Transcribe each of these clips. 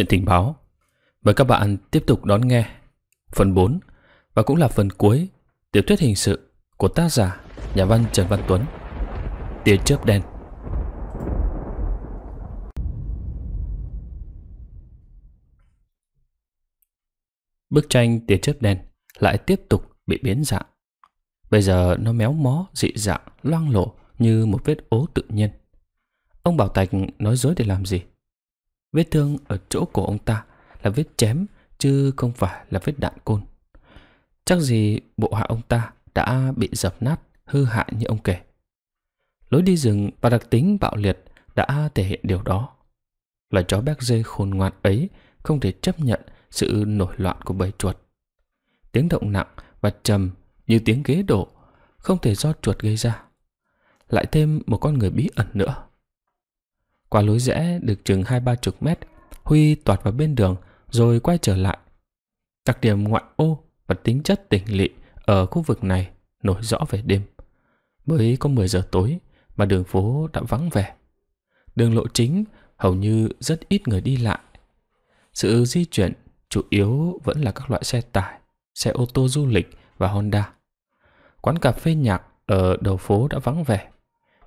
chuyện tình báo. Mời các bạn tiếp tục đón nghe phần 4 và cũng là phần cuối tiểu thuyết hình sự của tác giả nhà văn Trần Văn Tuấn Tia chớp đen Bức tranh tia chớp đen lại tiếp tục bị biến dạng. Bây giờ nó méo mó, dị dạng, loang lộ như một vết ố tự nhiên. Ông Bảo Tạch nói dối để làm gì? Vết thương ở chỗ của ông ta là vết chém chứ không phải là vết đạn côn. Chắc gì bộ hạ ông ta đã bị dập nát, hư hại như ông kể. Lối đi rừng và đặc tính bạo liệt đã thể hiện điều đó. Loài chó béc dê khôn ngoan ấy không thể chấp nhận sự nổi loạn của bầy chuột. Tiếng động nặng và trầm như tiếng ghế đổ không thể do chuột gây ra. Lại thêm một con người bí ẩn nữa. Qua lối rẽ được chừng hai ba chục mét, Huy toạt vào bên đường rồi quay trở lại. Đặc điểm ngoại ô và tính chất tỉnh lị ở khu vực này nổi rõ về đêm. Mới có 10 giờ tối mà đường phố đã vắng vẻ. Đường lộ chính hầu như rất ít người đi lại. Sự di chuyển chủ yếu vẫn là các loại xe tải, xe ô tô du lịch và Honda. Quán cà phê nhạc ở đầu phố đã vắng vẻ.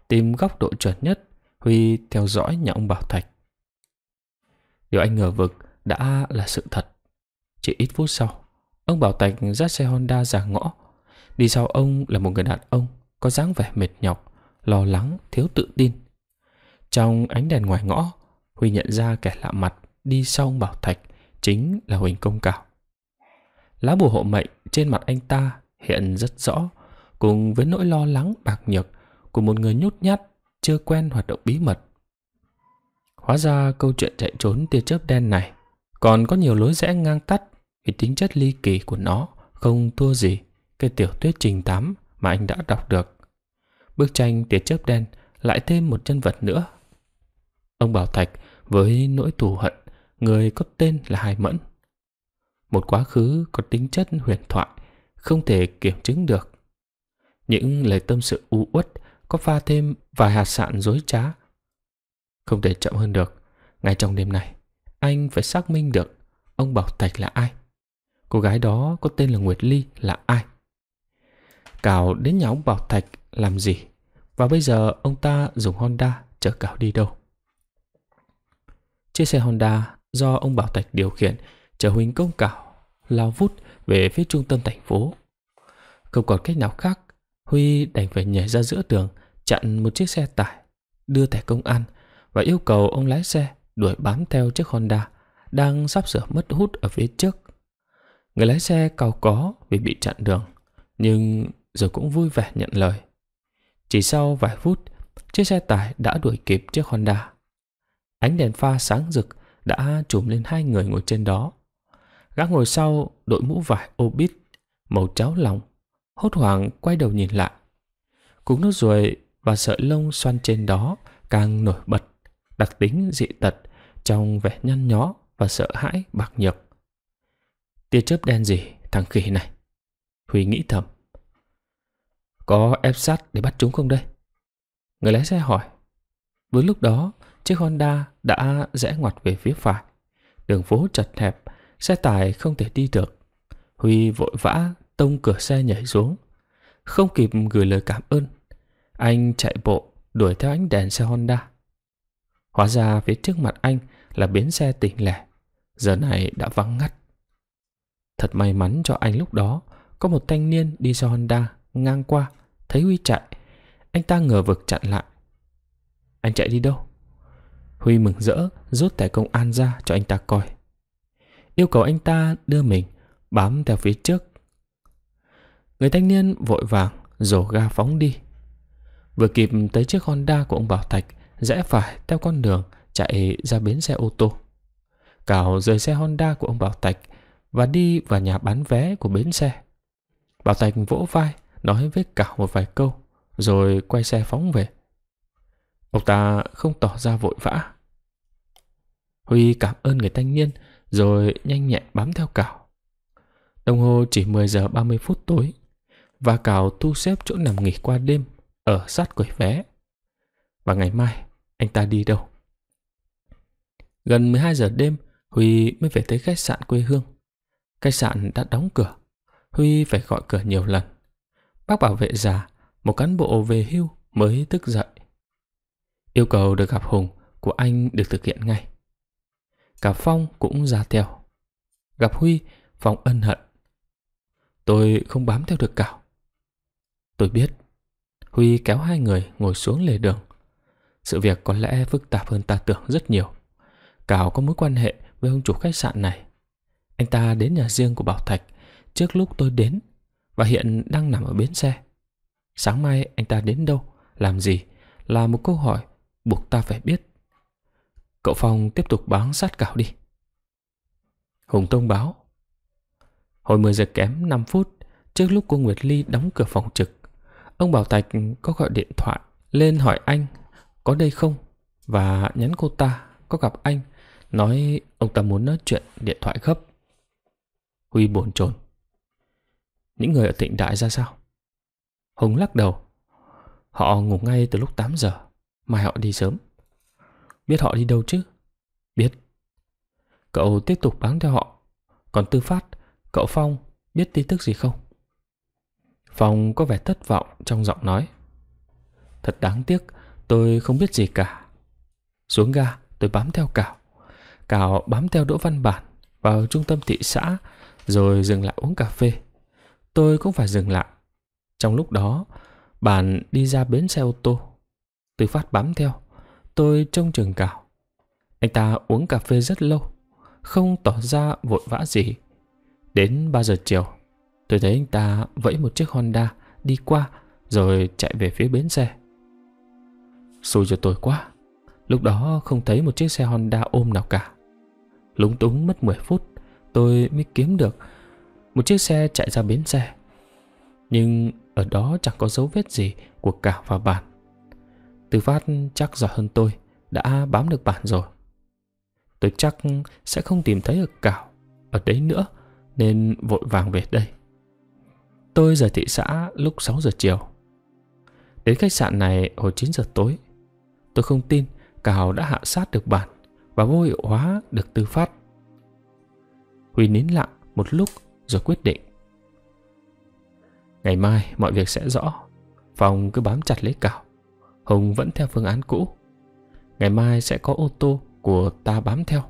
Tìm góc độ chuẩn nhất Huy theo dõi nhà ông Bảo Thạch. Điều anh ngờ vực đã là sự thật. Chỉ ít phút sau, ông Bảo Thạch dắt xe Honda ra ngõ. Đi sau ông là một người đàn ông có dáng vẻ mệt nhọc, lo lắng, thiếu tự tin. Trong ánh đèn ngoài ngõ, Huy nhận ra kẻ lạ mặt đi sau ông Bảo Thạch chính là Huỳnh Công Cảo. Lá bùa hộ mệnh trên mặt anh ta hiện rất rõ cùng với nỗi lo lắng bạc nhược của một người nhút nhát chưa quen hoạt động bí mật. Hóa ra câu chuyện chạy trốn tia chớp đen này còn có nhiều lối rẽ ngang tắt vì tính chất ly kỳ của nó không thua gì cái tiểu thuyết trình tám mà anh đã đọc được. Bức tranh tia chớp đen lại thêm một nhân vật nữa. Ông Bảo Thạch với nỗi thù hận người có tên là Hải Mẫn. Một quá khứ có tính chất huyền thoại không thể kiểm chứng được. Những lời tâm sự u uất có pha thêm vài hạt sạn dối trá. Không thể chậm hơn được, ngay trong đêm này, anh phải xác minh được ông Bảo Thạch là ai. Cô gái đó có tên là Nguyệt Ly là ai. Cào đến nhà ông Bảo Thạch làm gì? Và bây giờ ông ta dùng Honda chở Cào đi đâu? Chiếc xe Honda do ông Bảo Thạch điều khiển chở Huỳnh Công Cào lao vút về phía trung tâm thành phố. Không còn cách nào khác, Huy đành phải nhảy ra giữa tường chặn một chiếc xe tải, đưa thẻ công an và yêu cầu ông lái xe đuổi bám theo chiếc Honda đang sắp sửa mất hút ở phía trước. Người lái xe cao có vì bị chặn đường, nhưng rồi cũng vui vẻ nhận lời. Chỉ sau vài phút, chiếc xe tải đã đuổi kịp chiếc Honda. Ánh đèn pha sáng rực đã trùm lên hai người ngồi trên đó. Gã ngồi sau đội mũ vải obit màu cháo lòng, hốt hoảng quay đầu nhìn lại. cũng nốt ruồi và sợi lông xoăn trên đó càng nổi bật đặc tính dị tật trong vẻ nhăn nhó và sợ hãi bạc nhược. Tia chớp đen gì thằng khỉ này? Huy nghĩ thầm. Có ép sắt để bắt chúng không đây? Người lái xe hỏi. Vừa lúc đó, chiếc Honda đã rẽ ngoặt về phía phải. Đường phố chật hẹp, xe tải không thể đi được. Huy vội vã tông cửa xe nhảy xuống. Không kịp gửi lời cảm ơn anh chạy bộ đuổi theo ánh đèn xe Honda. Hóa ra phía trước mặt anh là bến xe tỉnh lẻ, giờ này đã vắng ngắt. Thật may mắn cho anh lúc đó, có một thanh niên đi xe Honda ngang qua, thấy Huy chạy. Anh ta ngờ vực chặn lại. Anh chạy đi đâu? Huy mừng rỡ rút thẻ công an ra cho anh ta coi. Yêu cầu anh ta đưa mình bám theo phía trước. Người thanh niên vội vàng rổ ga phóng đi Vừa kịp tới chiếc Honda của ông Bảo Thạch Rẽ phải theo con đường Chạy ra bến xe ô tô Cảo rời xe Honda của ông Bảo Thạch Và đi vào nhà bán vé của bến xe Bảo Thạch vỗ vai Nói với Cảo một vài câu Rồi quay xe phóng về Ông ta không tỏ ra vội vã Huy cảm ơn người thanh niên Rồi nhanh nhẹn bám theo Cảo Đồng hồ chỉ 10 giờ 30 phút tối Và Cảo thu xếp chỗ nằm nghỉ qua đêm ở sát quầy vé. Và ngày mai, anh ta đi đâu? Gần 12 giờ đêm, Huy mới về tới khách sạn quê hương. Khách sạn đã đóng cửa. Huy phải gọi cửa nhiều lần. Bác bảo vệ già, một cán bộ về hưu mới thức dậy. Yêu cầu được gặp Hùng của anh được thực hiện ngay. Cả Phong cũng ra theo. Gặp Huy, Phong ân hận. Tôi không bám theo được Cảo. Tôi biết Huy kéo hai người ngồi xuống lề đường. Sự việc có lẽ phức tạp hơn ta tưởng rất nhiều. Cào có mối quan hệ với ông chủ khách sạn này. Anh ta đến nhà riêng của Bảo Thạch trước lúc tôi đến và hiện đang nằm ở bến xe. Sáng mai anh ta đến đâu, làm gì là một câu hỏi buộc ta phải biết. Cậu Phong tiếp tục bám sát Cào đi. Hùng thông báo. Hồi 10 giờ kém 5 phút, trước lúc cô Nguyệt Ly đóng cửa phòng trực, Ông Bảo Tạch có gọi điện thoại lên hỏi anh có đây không và nhắn cô ta có gặp anh nói ông ta muốn nói chuyện điện thoại gấp. Huy bồn chồn. Những người ở thịnh đại ra sao? Hùng lắc đầu. Họ ngủ ngay từ lúc 8 giờ, mai họ đi sớm. Biết họ đi đâu chứ? Biết. Cậu tiếp tục bám theo họ. Còn Tư Phát, cậu Phong biết tin tức gì không? Phong có vẻ thất vọng trong giọng nói. Thật đáng tiếc, tôi không biết gì cả. Xuống ga, tôi bám theo Cảo. Cảo bám theo Đỗ Văn Bản vào trung tâm thị xã rồi dừng lại uống cà phê. Tôi cũng phải dừng lại. Trong lúc đó, bạn đi ra bến xe ô tô. tôi phát bám theo, tôi trông trường Cảo. Anh ta uống cà phê rất lâu, không tỏ ra vội vã gì. Đến 3 giờ chiều, Tôi thấy anh ta vẫy một chiếc Honda đi qua rồi chạy về phía bến xe. Xui cho tôi quá. Lúc đó không thấy một chiếc xe Honda ôm nào cả. Lúng túng mất 10 phút tôi mới kiếm được một chiếc xe chạy ra bến xe. Nhưng ở đó chẳng có dấu vết gì của cả và bản. Từ phát chắc giỏi hơn tôi đã bám được bản rồi. Tôi chắc sẽ không tìm thấy ở cảo ở đấy nữa nên vội vàng về đây. Tôi rời thị xã lúc 6 giờ chiều. Đến khách sạn này hồi 9 giờ tối. Tôi không tin Cào đã hạ sát được bản và vô hiệu hóa được tư phát. Huy nín lặng một lúc rồi quyết định. Ngày mai mọi việc sẽ rõ. Phòng cứ bám chặt lấy cào. Hùng vẫn theo phương án cũ. Ngày mai sẽ có ô tô của ta bám theo.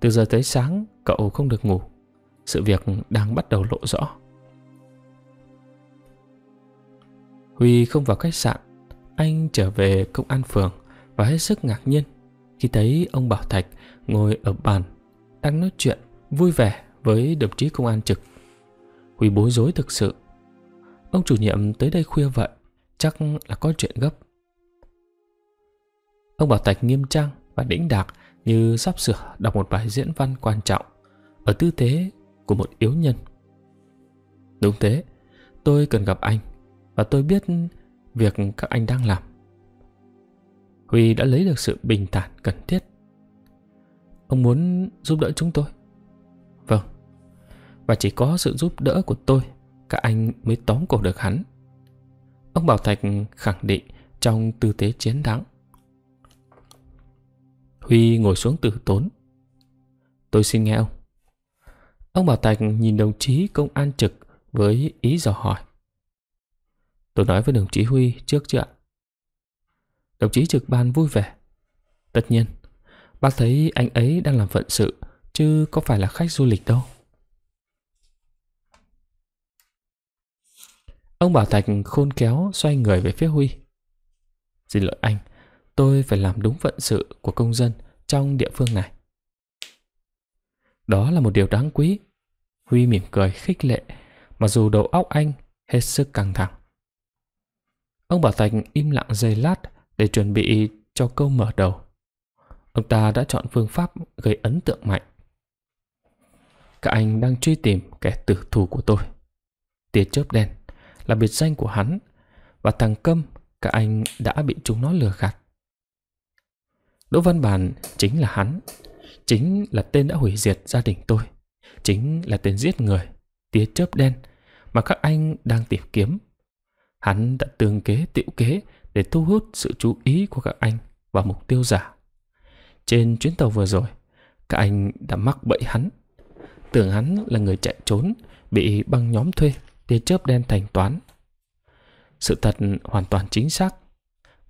Từ giờ tới sáng cậu không được ngủ. Sự việc đang bắt đầu lộ rõ. Huy không vào khách sạn, anh trở về công an phường và hết sức ngạc nhiên khi thấy ông Bảo Thạch ngồi ở bàn đang nói chuyện vui vẻ với đồng chí công an trực. Huy bối rối thực sự. Ông chủ nhiệm tới đây khuya vậy, chắc là có chuyện gấp. Ông Bảo Thạch nghiêm trang và đĩnh đạc như sắp sửa đọc một bài diễn văn quan trọng ở tư thế của một yếu nhân. Đúng thế, tôi cần gặp anh và tôi biết việc các anh đang làm. Huy đã lấy được sự bình thản cần thiết. Ông muốn giúp đỡ chúng tôi. Vâng. Và chỉ có sự giúp đỡ của tôi, các anh mới tóm cổ được hắn. Ông Bảo Thạch khẳng định trong tư thế chiến thắng. Huy ngồi xuống tử tốn. Tôi xin nghe ông. Ông Bảo Thạch nhìn đồng chí công an trực với ý dò hỏi. Tôi nói với đồng chí Huy trước chứ ạ. Đồng chí trực ban vui vẻ. Tất nhiên, bác thấy anh ấy đang làm phận sự, chứ có phải là khách du lịch đâu. Ông Bảo Thạch khôn kéo xoay người về phía Huy. Xin lỗi anh, tôi phải làm đúng phận sự của công dân trong địa phương này. Đó là một điều đáng quý. Huy mỉm cười khích lệ, mặc dù đầu óc anh hết sức căng thẳng. Ông Bảo Thạch im lặng giây lát để chuẩn bị cho câu mở đầu. Ông ta đã chọn phương pháp gây ấn tượng mạnh. Các anh đang truy tìm kẻ tử thù của tôi. Tia chớp đen là biệt danh của hắn và thằng Câm các anh đã bị chúng nó lừa gạt. Đỗ Văn Bản chính là hắn, chính là tên đã hủy diệt gia đình tôi, chính là tên giết người, tia chớp đen mà các anh đang tìm kiếm. Hắn đã tương kế tiệu kế để thu hút sự chú ý của các anh và mục tiêu giả. Trên chuyến tàu vừa rồi, các anh đã mắc bẫy hắn. Tưởng hắn là người chạy trốn, bị băng nhóm thuê tia chớp đen thành toán. Sự thật hoàn toàn chính xác.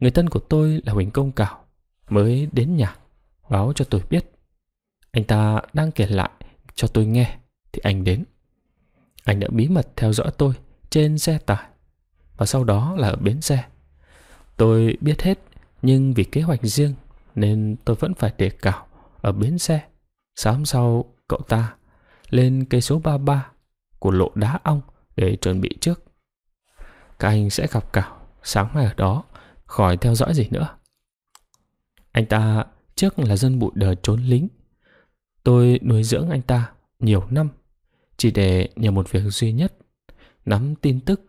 Người thân của tôi là Huỳnh Công Cảo, mới đến nhà, báo cho tôi biết. Anh ta đang kể lại cho tôi nghe, thì anh đến. Anh đã bí mật theo dõi tôi trên xe tải và sau đó là ở bến xe. Tôi biết hết, nhưng vì kế hoạch riêng nên tôi vẫn phải đề cảo ở bến xe. Sáng sau, cậu ta lên cây số 33 của lộ đá ong để chuẩn bị trước. Các anh sẽ gặp cảo sáng mai ở đó, khỏi theo dõi gì nữa. Anh ta trước là dân bụi đời trốn lính. Tôi nuôi dưỡng anh ta nhiều năm, chỉ để nhờ một việc duy nhất, nắm tin tức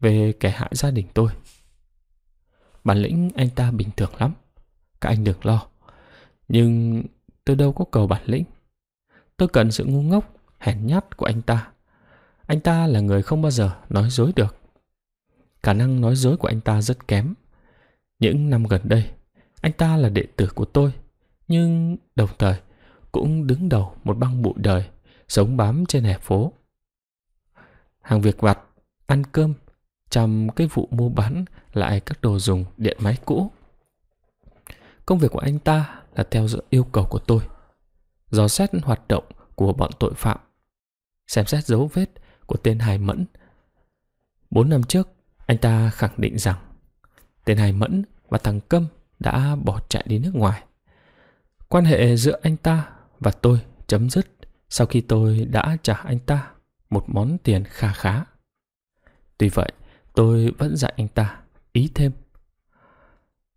về kẻ hại gia đình tôi. Bản lĩnh anh ta bình thường lắm, các anh đừng lo. Nhưng tôi đâu có cầu bản lĩnh. Tôi cần sự ngu ngốc, hèn nhát của anh ta. Anh ta là người không bao giờ nói dối được. Khả năng nói dối của anh ta rất kém. Những năm gần đây, anh ta là đệ tử của tôi, nhưng đồng thời cũng đứng đầu một băng bụi đời sống bám trên hè phố. Hàng việc vặt, ăn cơm trong cái vụ mua bán lại các đồ dùng điện máy cũ. Công việc của anh ta là theo dõi yêu cầu của tôi, dò xét hoạt động của bọn tội phạm, xem xét dấu vết của tên Hải Mẫn. Bốn năm trước, anh ta khẳng định rằng tên Hải Mẫn và thằng Câm đã bỏ chạy đi nước ngoài. Quan hệ giữa anh ta và tôi chấm dứt sau khi tôi đã trả anh ta một món tiền kha khá. Tuy vậy, Tôi vẫn dạy anh ta, ý thêm.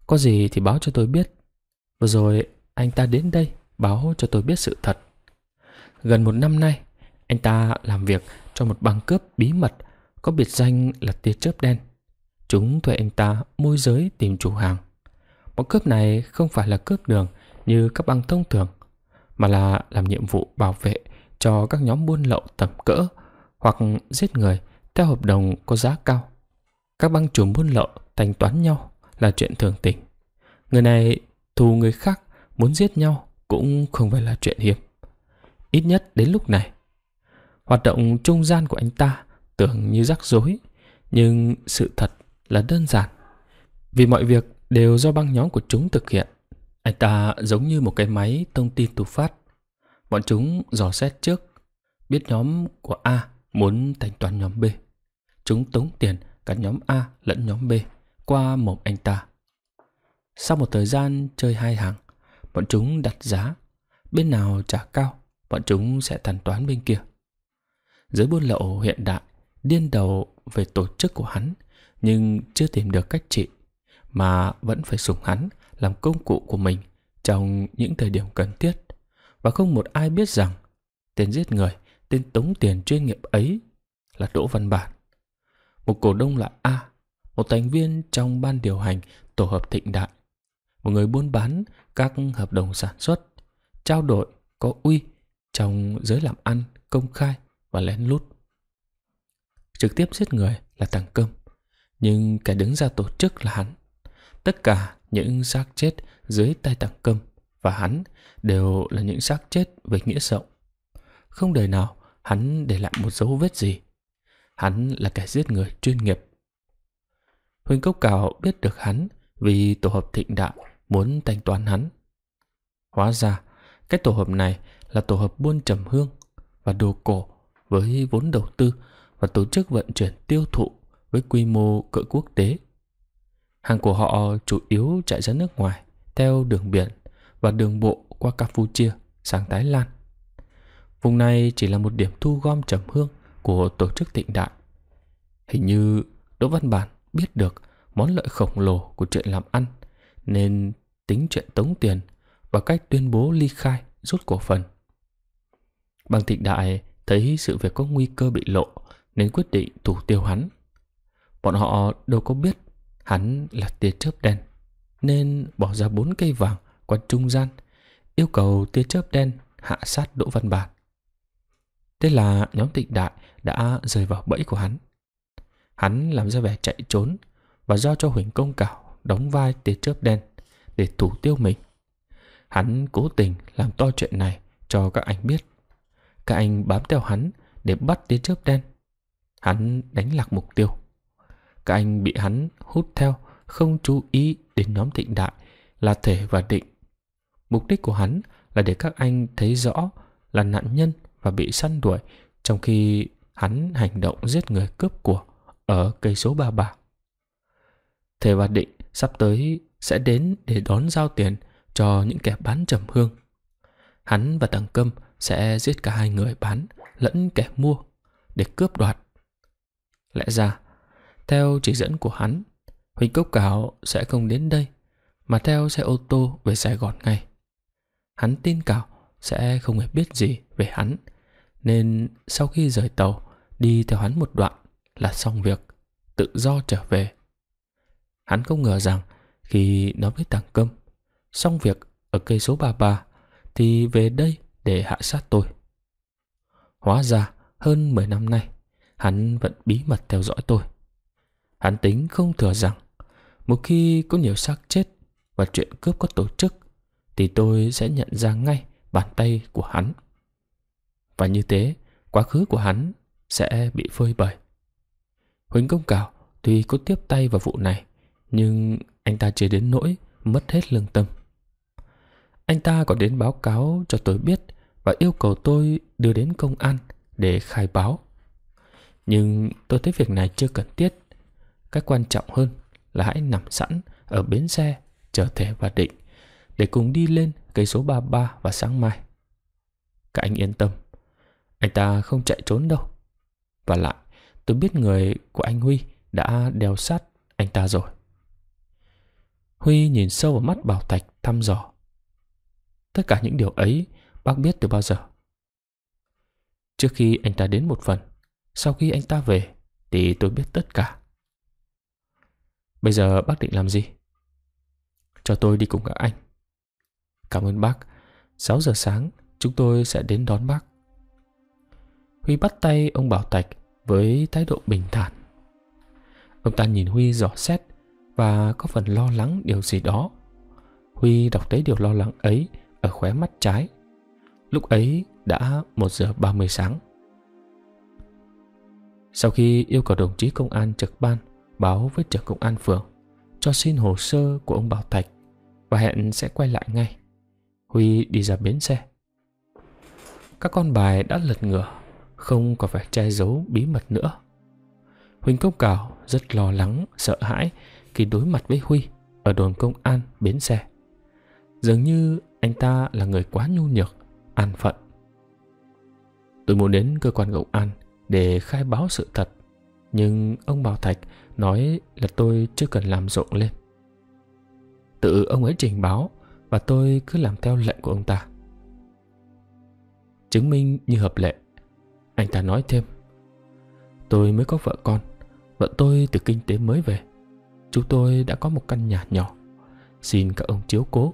Có gì thì báo cho tôi biết. Vừa rồi anh ta đến đây báo cho tôi biết sự thật. Gần một năm nay, anh ta làm việc cho một băng cướp bí mật có biệt danh là tia chớp đen. Chúng thuê anh ta môi giới tìm chủ hàng. Bọn cướp này không phải là cướp đường như các băng thông thường, mà là làm nhiệm vụ bảo vệ cho các nhóm buôn lậu tầm cỡ hoặc giết người theo hợp đồng có giá cao. Các băng chùm buôn lậu thanh toán nhau là chuyện thường tình. Người này thù người khác muốn giết nhau cũng không phải là chuyện hiếm. Ít nhất đến lúc này. Hoạt động trung gian của anh ta tưởng như rắc rối, nhưng sự thật là đơn giản. Vì mọi việc đều do băng nhóm của chúng thực hiện. Anh ta giống như một cái máy thông tin tục phát. Bọn chúng dò xét trước, biết nhóm của A muốn thanh toán nhóm B. Chúng tống tiền cả nhóm A lẫn nhóm B qua mồm anh ta. Sau một thời gian chơi hai hàng, bọn chúng đặt giá. Bên nào trả cao, bọn chúng sẽ thanh toán bên kia. Giới buôn lậu hiện đại điên đầu về tổ chức của hắn nhưng chưa tìm được cách trị mà vẫn phải sủng hắn làm công cụ của mình trong những thời điểm cần thiết và không một ai biết rằng tên giết người, tên tống tiền chuyên nghiệp ấy là Đỗ Văn Bản một cổ đông là A, một thành viên trong ban điều hành tổ hợp thịnh đại, một người buôn bán các hợp đồng sản xuất, trao đổi có uy trong giới làm ăn công khai và lén lút. Trực tiếp giết người là thằng Cơm, nhưng kẻ đứng ra tổ chức là hắn. Tất cả những xác chết dưới tay thằng Cơm và hắn đều là những xác chết về nghĩa rộng. Không đời nào hắn để lại một dấu vết gì hắn là kẻ giết người chuyên nghiệp. huynh Cốc Cào biết được hắn vì tổ hợp thịnh đạo muốn thanh toán hắn. Hóa ra, cái tổ hợp này là tổ hợp buôn trầm hương và đồ cổ với vốn đầu tư và tổ chức vận chuyển tiêu thụ với quy mô cỡ quốc tế. Hàng của họ chủ yếu chạy ra nước ngoài theo đường biển và đường bộ qua Campuchia sang Thái Lan. Vùng này chỉ là một điểm thu gom trầm hương của tổ chức thịnh đại. Hình như Đỗ Văn Bản biết được món lợi khổng lồ của chuyện làm ăn nên tính chuyện tống tiền và cách tuyên bố ly khai rút cổ phần. Bằng thịnh đại thấy sự việc có nguy cơ bị lộ nên quyết định thủ tiêu hắn. Bọn họ đâu có biết hắn là tia chớp đen nên bỏ ra bốn cây vàng qua trung gian yêu cầu tia chớp đen hạ sát Đỗ Văn Bản. Thế là nhóm tịnh đại đã rơi vào bẫy của hắn. Hắn làm ra vẻ chạy trốn và giao cho Huỳnh Công Cảo đóng vai tia chớp đen để thủ tiêu mình. Hắn cố tình làm to chuyện này cho các anh biết. Các anh bám theo hắn để bắt tia chớp đen. Hắn đánh lạc mục tiêu. Các anh bị hắn hút theo không chú ý đến nhóm tịnh đại là thể và định. Mục đích của hắn là để các anh thấy rõ là nạn nhân và bị săn đuổi trong khi hắn hành động giết người cướp của ở cây số 33. Thề và định sắp tới sẽ đến để đón giao tiền cho những kẻ bán trầm hương. Hắn và Đằng Câm sẽ giết cả hai người bán lẫn kẻ mua để cướp đoạt. Lẽ ra, theo chỉ dẫn của hắn, Huỳnh Cốc Cảo sẽ không đến đây mà theo xe ô tô về Sài Gòn ngay. Hắn tin Cảo sẽ không hề biết gì về hắn nên sau khi rời tàu đi theo hắn một đoạn là xong việc, tự do trở về. Hắn không ngờ rằng khi nói với tàng câm, xong việc ở cây số 33 thì về đây để hạ sát tôi. Hóa ra hơn 10 năm nay, hắn vẫn bí mật theo dõi tôi. Hắn tính không thừa rằng một khi có nhiều xác chết và chuyện cướp có tổ chức thì tôi sẽ nhận ra ngay bàn tay của hắn. Và như thế, quá khứ của hắn sẽ bị phơi bày. Huỳnh Công Cảo tuy có tiếp tay vào vụ này, nhưng anh ta chế đến nỗi mất hết lương tâm. Anh ta còn đến báo cáo cho tôi biết và yêu cầu tôi đưa đến công an để khai báo. Nhưng tôi thấy việc này chưa cần thiết. Cái quan trọng hơn là hãy nằm sẵn ở bến xe chờ Thể và Định để cùng đi lên cây số 33 vào sáng mai. Các anh yên tâm, anh ta không chạy trốn đâu. Và lại, tôi biết người của anh Huy đã đeo sát anh ta rồi. Huy nhìn sâu vào mắt Bảo Thạch thăm dò. Tất cả những điều ấy bác biết từ bao giờ. Trước khi anh ta đến một phần, sau khi anh ta về thì tôi biết tất cả. Bây giờ bác định làm gì? Cho tôi đi cùng các anh. Cảm ơn bác. 6 giờ sáng chúng tôi sẽ đến đón bác. Huy bắt tay ông Bảo Tạch với thái độ bình thản. Ông ta nhìn Huy dò xét và có phần lo lắng điều gì đó. Huy đọc thấy điều lo lắng ấy ở khóe mắt trái. Lúc ấy đã 1 giờ 30 sáng. Sau khi yêu cầu đồng chí công an trực ban báo với trưởng công an phường cho xin hồ sơ của ông Bảo Thạch và hẹn sẽ quay lại ngay. Huy đi ra bến xe. Các con bài đã lật ngửa không còn phải che giấu bí mật nữa. Huỳnh Công Cảo rất lo lắng, sợ hãi khi đối mặt với Huy ở đồn công an bến xe. Dường như anh ta là người quá nhu nhược, an phận. Tôi muốn đến cơ quan công an để khai báo sự thật, nhưng ông Bảo Thạch nói là tôi chưa cần làm rộn lên. Tự ông ấy trình báo và tôi cứ làm theo lệnh của ông ta. Chứng minh như hợp lệ, anh ta nói thêm Tôi mới có vợ con Vợ tôi từ kinh tế mới về Chúng tôi đã có một căn nhà nhỏ Xin các ông chiếu cố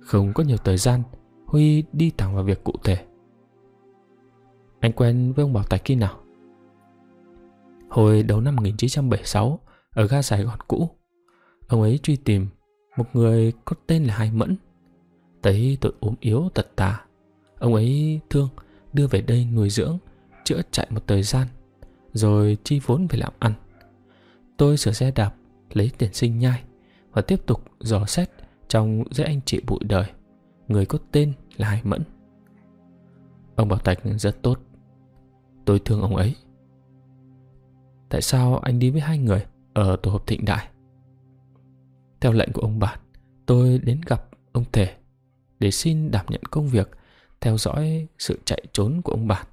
Không có nhiều thời gian Huy đi thẳng vào việc cụ thể Anh quen với ông Bảo Tài khi nào? Hồi đầu năm 1976 Ở ga Sài Gòn cũ Ông ấy truy tìm Một người có tên là Hai Mẫn Thấy tôi ốm yếu tật tà Ông ấy thương đưa về đây nuôi dưỡng, chữa chạy một thời gian, rồi chi vốn về làm ăn. Tôi sửa xe đạp, lấy tiền sinh nhai và tiếp tục dò xét trong dãy anh chị bụi đời. Người có tên là Hải Mẫn. Ông Bảo Tạch rất tốt. Tôi thương ông ấy. Tại sao anh đi với hai người ở tổ hợp thịnh đại? Theo lệnh của ông bạn, tôi đến gặp ông Thể để xin đảm nhận công việc theo dõi sự chạy trốn của ông bạn.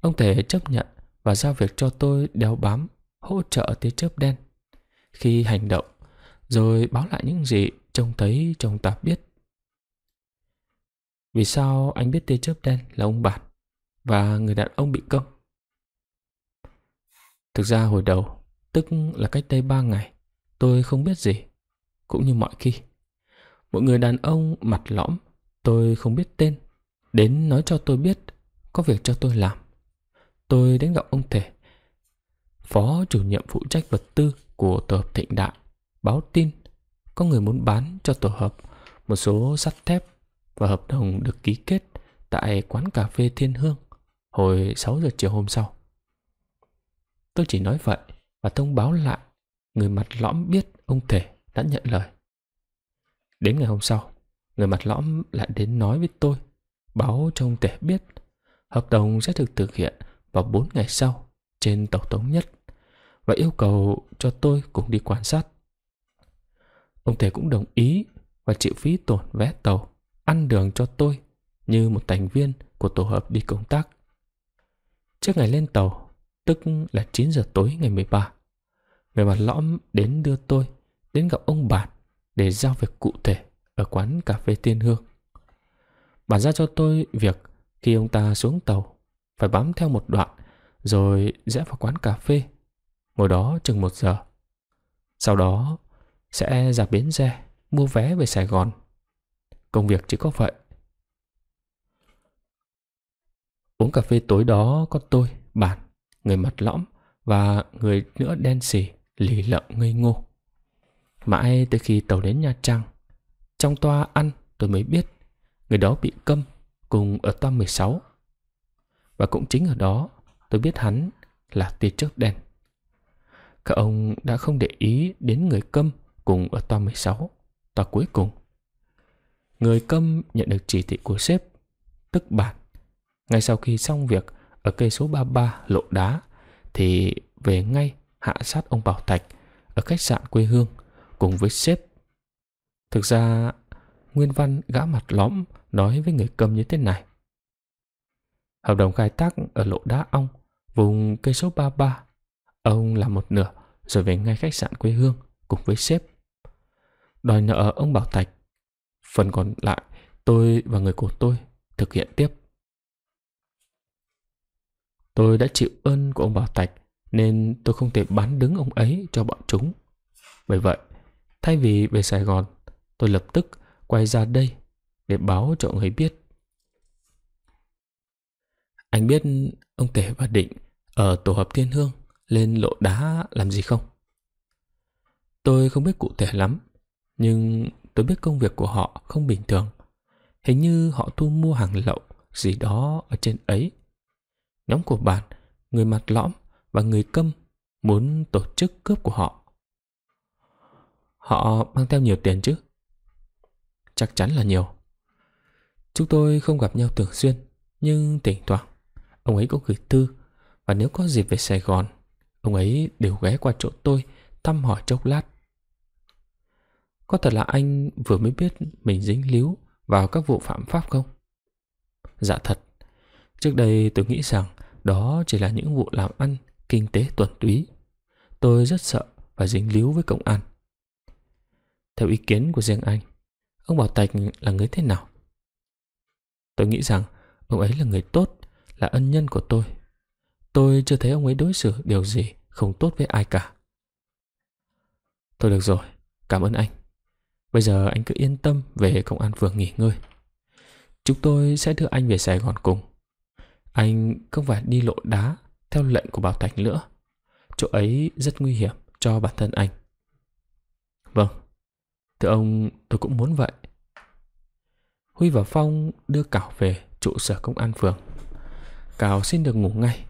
Ông thể chấp nhận và giao việc cho tôi đeo bám, hỗ trợ tia chớp đen. Khi hành động, rồi báo lại những gì trông thấy trong tạp biết. Vì sao anh biết tia chớp đen là ông bạn và người đàn ông bị công? Thực ra hồi đầu, tức là cách đây ba ngày, tôi không biết gì, cũng như mọi khi. Một người đàn ông mặt lõm, tôi không biết tên, Đến nói cho tôi biết Có việc cho tôi làm Tôi đến gặp ông Thể Phó chủ nhiệm phụ trách vật tư Của tổ hợp thịnh đại Báo tin Có người muốn bán cho tổ hợp Một số sắt thép Và hợp đồng được ký kết Tại quán cà phê Thiên Hương Hồi 6 giờ chiều hôm sau Tôi chỉ nói vậy Và thông báo lại Người mặt lõm biết ông Thể đã nhận lời Đến ngày hôm sau Người mặt lõm lại đến nói với tôi báo trong kẻ biết. Hợp đồng sẽ được thực hiện vào 4 ngày sau trên tàu thống nhất và yêu cầu cho tôi cùng đi quan sát. Ông Thể cũng đồng ý và chịu phí tổn vé tàu, ăn đường cho tôi như một thành viên của tổ hợp đi công tác. Trước ngày lên tàu, tức là 9 giờ tối ngày 13, người mặt lõm đến đưa tôi đến gặp ông bạn để giao việc cụ thể ở quán cà phê Tiên Hương. Bản ra cho tôi việc khi ông ta xuống tàu, phải bám theo một đoạn, rồi rẽ vào quán cà phê, ngồi đó chừng một giờ. Sau đó sẽ ra bến xe, mua vé về Sài Gòn. Công việc chỉ có vậy. Uống cà phê tối đó có tôi, bạn, người mặt lõm và người nữa đen xỉ, lì lợm ngây ngô. Mãi tới khi tàu đến Nha Trang, trong toa ăn tôi mới biết Người đó bị câm cùng ở toa 16. Và cũng chính ở đó tôi biết hắn là tia chớp đen. Các ông đã không để ý đến người câm cùng ở toa 16, toa cuối cùng. Người câm nhận được chỉ thị của sếp, tức bản. Ngay sau khi xong việc ở cây số 33 lộ đá thì về ngay hạ sát ông Bảo Thạch ở khách sạn quê hương cùng với sếp. Thực ra, nguyên văn gã mặt lõm nói với người cầm như thế này. Hợp đồng khai thác ở lộ đá ong, vùng cây số 33. Ông làm một nửa rồi về ngay khách sạn quê hương cùng với sếp. Đòi nợ ông Bảo Thạch. Phần còn lại tôi và người của tôi thực hiện tiếp. Tôi đã chịu ơn của ông Bảo Thạch nên tôi không thể bán đứng ông ấy cho bọn chúng. Bởi vậy, thay vì về Sài Gòn, tôi lập tức quay ra đây để báo cho ông ấy biết. Anh biết ông Tề và Định ở tổ hợp thiên hương lên lộ đá làm gì không? Tôi không biết cụ thể lắm, nhưng tôi biết công việc của họ không bình thường. Hình như họ thu mua hàng lậu gì đó ở trên ấy. Nhóm của bạn, người mặt lõm và người câm muốn tổ chức cướp của họ. Họ mang theo nhiều tiền chứ? Chắc chắn là nhiều. Chúng tôi không gặp nhau thường xuyên, nhưng thỉnh thoảng, ông ấy có gửi thư, và nếu có dịp về Sài Gòn, ông ấy đều ghé qua chỗ tôi thăm hỏi chốc lát. Có thật là anh vừa mới biết mình dính líu vào các vụ phạm pháp không? Dạ thật. Trước đây tôi nghĩ rằng đó chỉ là những vụ làm ăn, kinh tế tuần túy. Tôi rất sợ và dính líu với công an. Theo ý kiến của riêng anh, ông Bảo Tạch là người thế nào? Tôi nghĩ rằng ông ấy là người tốt, là ân nhân của tôi. Tôi chưa thấy ông ấy đối xử điều gì không tốt với ai cả. Thôi được rồi, cảm ơn anh. Bây giờ anh cứ yên tâm về công an phường nghỉ ngơi. Chúng tôi sẽ đưa anh về Sài Gòn cùng. Anh không phải đi lộ đá theo lệnh của Bảo Thành nữa. Chỗ ấy rất nguy hiểm cho bản thân anh. Vâng, thưa ông, tôi cũng muốn vậy. Huy và Phong đưa Cảo về trụ sở công an phường. Cảo xin được ngủ ngay.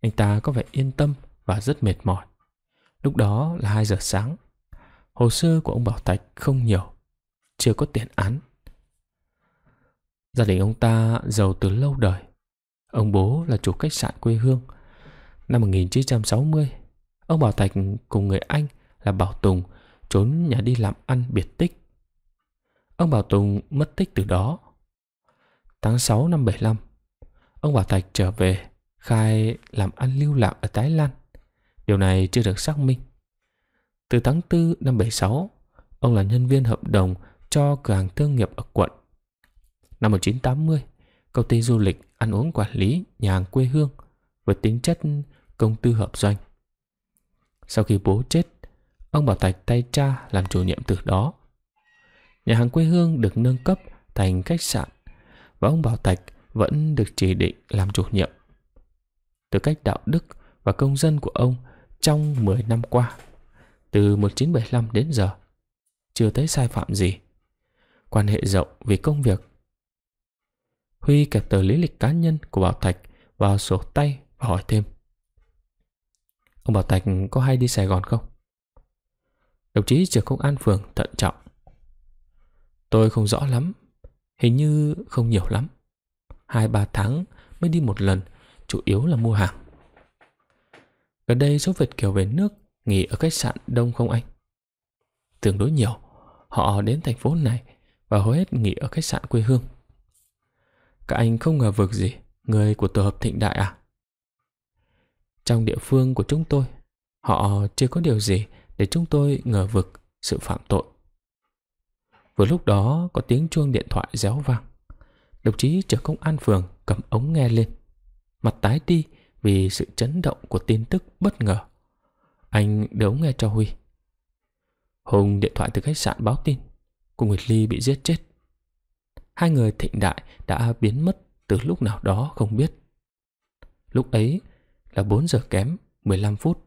Anh ta có vẻ yên tâm và rất mệt mỏi. Lúc đó là 2 giờ sáng. Hồ sơ của ông Bảo Thạch không nhiều, chưa có tiền án. Gia đình ông ta giàu từ lâu đời. Ông bố là chủ khách sạn quê hương. Năm 1960, ông Bảo Thạch cùng người Anh là Bảo Tùng trốn nhà đi làm ăn biệt tích Ông Bảo Tùng mất tích từ đó. Tháng 6 năm 75, ông Bảo Thạch trở về, khai làm ăn lưu lạc ở Thái Lan. Điều này chưa được xác minh. Từ tháng 4 năm 76, ông là nhân viên hợp đồng cho cửa hàng thương nghiệp ở quận. Năm 1980, công ty du lịch ăn uống quản lý nhà hàng quê hương với tính chất công tư hợp doanh. Sau khi bố chết, ông Bảo Thạch tay cha làm chủ nhiệm từ đó nhà hàng quê hương được nâng cấp thành khách sạn và ông Bảo Thạch vẫn được chỉ định làm chủ nhiệm. Từ cách đạo đức và công dân của ông trong 10 năm qua, từ 1975 đến giờ, chưa thấy sai phạm gì. Quan hệ rộng vì công việc. Huy kẹp tờ lý lịch cá nhân của Bảo Thạch vào sổ tay và hỏi thêm. Ông Bảo Thạch có hay đi Sài Gòn không? Đồng chí trưởng công an phường thận trọng. Tôi không rõ lắm, hình như không nhiều lắm. Hai ba tháng mới đi một lần, chủ yếu là mua hàng. Gần đây số Việt Kiều về nước nghỉ ở khách sạn đông không anh? Tương đối nhiều, họ đến thành phố này và hầu hết nghỉ ở khách sạn quê hương. Các anh không ngờ vực gì, người của tổ hợp thịnh đại à? Trong địa phương của chúng tôi, họ chưa có điều gì để chúng tôi ngờ vực sự phạm tội. Vừa lúc đó có tiếng chuông điện thoại réo vang. Đồng chí trưởng công an phường cầm ống nghe lên. Mặt tái đi vì sự chấn động của tin tức bất ngờ. Anh đưa ống nghe cho Huy. Hùng điện thoại từ khách sạn báo tin. Cô Nguyệt Ly bị giết chết. Hai người thịnh đại đã biến mất từ lúc nào đó không biết. Lúc ấy là 4 giờ kém 15 phút.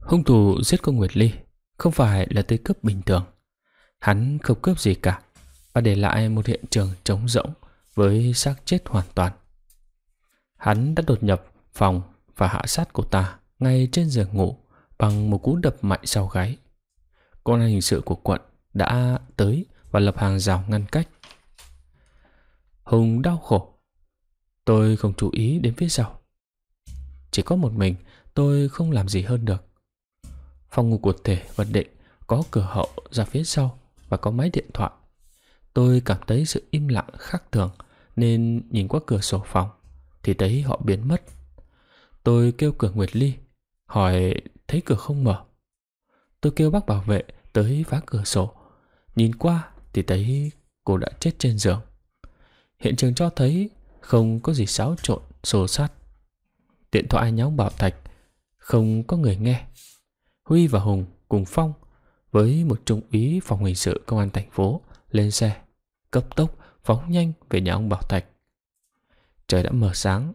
Hung thủ giết cô Nguyệt Ly không phải là tới cướp bình thường Hắn không cướp gì cả Và để lại một hiện trường trống rỗng Với xác chết hoàn toàn Hắn đã đột nhập phòng và hạ sát cô ta ngay trên giường ngủ bằng một cú đập mạnh sau gáy. con an hình sự của quận đã tới và lập hàng rào ngăn cách. Hùng đau khổ. Tôi không chú ý đến phía sau. Chỉ có một mình tôi không làm gì hơn được. Phòng ngủ của thể vật định có cửa hậu ra phía sau và có máy điện thoại. Tôi cảm thấy sự im lặng khác thường nên nhìn qua cửa sổ phòng thì thấy họ biến mất. Tôi kêu cửa Nguyệt Ly, hỏi thấy cửa không mở. Tôi kêu bác bảo vệ tới phá cửa sổ, nhìn qua thì thấy cô đã chết trên giường. Hiện trường cho thấy không có gì xáo trộn, sổ sát. Điện thoại nhóng bảo thạch, không có người nghe. Huy và Hùng cùng Phong với một trung úy phòng hình sự công an thành phố lên xe, cấp tốc phóng nhanh về nhà ông Bảo Thạch. Trời đã mở sáng.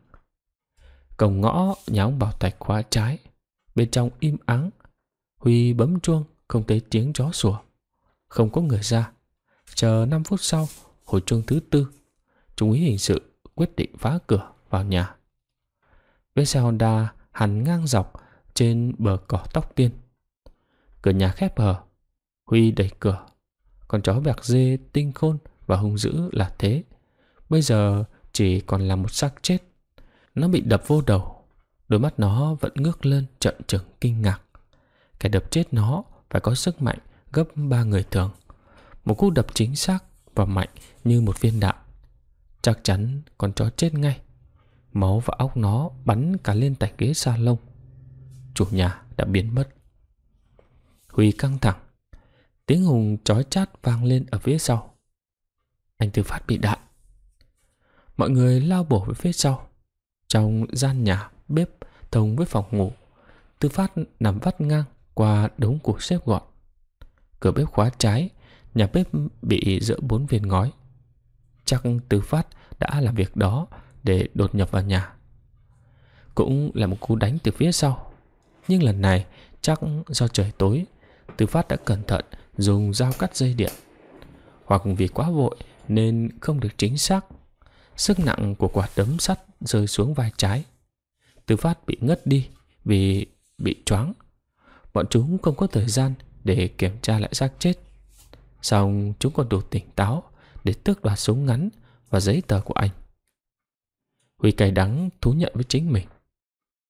Cổng ngõ nhà ông Bảo Thạch khóa trái, bên trong im ắng. Huy bấm chuông, không thấy tiếng chó sủa. Không có người ra. Chờ 5 phút sau, hồi chuông thứ tư, trung úy hình sự quyết định phá cửa vào nhà. Với xe Honda hằn ngang dọc trên bờ cỏ tóc tiên Cửa nhà khép hờ Huy đẩy cửa Con chó bạc dê tinh khôn và hung dữ là thế Bây giờ chỉ còn là một xác chết Nó bị đập vô đầu Đôi mắt nó vẫn ngước lên trợn trừng kinh ngạc Kẻ đập chết nó phải có sức mạnh gấp ba người thường Một cú đập chính xác và mạnh như một viên đạn Chắc chắn con chó chết ngay Máu và óc nó bắn cả lên tải ghế sa lông Chủ nhà đã biến mất Huy căng thẳng. Tiếng hùng chói chát vang lên ở phía sau. Anh Tư Phát bị đạn. Mọi người lao bổ về phía sau. Trong gian nhà, bếp, thông với phòng ngủ, Tư Phát nằm vắt ngang qua đống củ xếp gọn. Cửa bếp khóa trái, nhà bếp bị dỡ bốn viên ngói. Chắc Tư Phát đã làm việc đó để đột nhập vào nhà. Cũng là một cú đánh từ phía sau. Nhưng lần này chắc do trời tối Tư Phát đã cẩn thận dùng dao cắt dây điện. Hoặc vì quá vội nên không được chính xác. Sức nặng của quả đấm sắt rơi xuống vai trái. Tư Phát bị ngất đi vì bị choáng. Bọn chúng không có thời gian để kiểm tra lại xác chết. Xong chúng còn đủ tỉnh táo để tước đoạt súng ngắn và giấy tờ của anh. Huy cay đắng thú nhận với chính mình.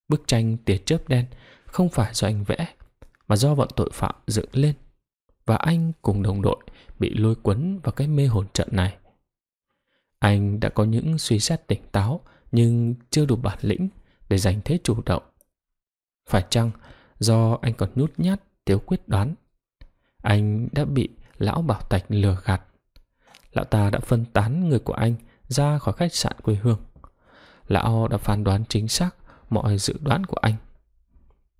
Bức tranh tia chớp đen không phải do anh vẽ mà do bọn tội phạm dựng lên và anh cùng đồng đội bị lôi cuốn vào cái mê hồn trận này. Anh đã có những suy xét tỉnh táo nhưng chưa đủ bản lĩnh để giành thế chủ động. Phải chăng do anh còn nhút nhát thiếu quyết đoán, anh đã bị lão Bảo Tạch lừa gạt. Lão ta đã phân tán người của anh ra khỏi khách sạn quê hương. Lão đã phán đoán chính xác mọi dự đoán của anh.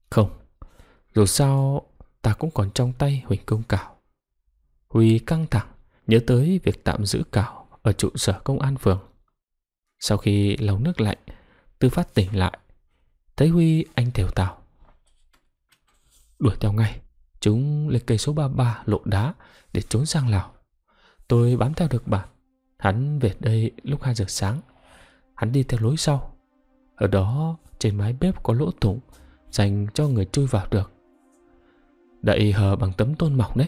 Không, dù sao ta cũng còn trong tay Huỳnh Công Cảo Huy căng thẳng Nhớ tới việc tạm giữ Cảo Ở trụ sở công an phường Sau khi lau nước lạnh Tư phát tỉnh lại Thấy Huy anh thều tào Đuổi theo ngay Chúng lên cây số 33 lộ đá Để trốn sang Lào Tôi bám theo được bạn Hắn về đây lúc 2 giờ sáng Hắn đi theo lối sau Ở đó trên mái bếp có lỗ thủng Dành cho người chui vào được đậy hờ bằng tấm tôn mọc đấy.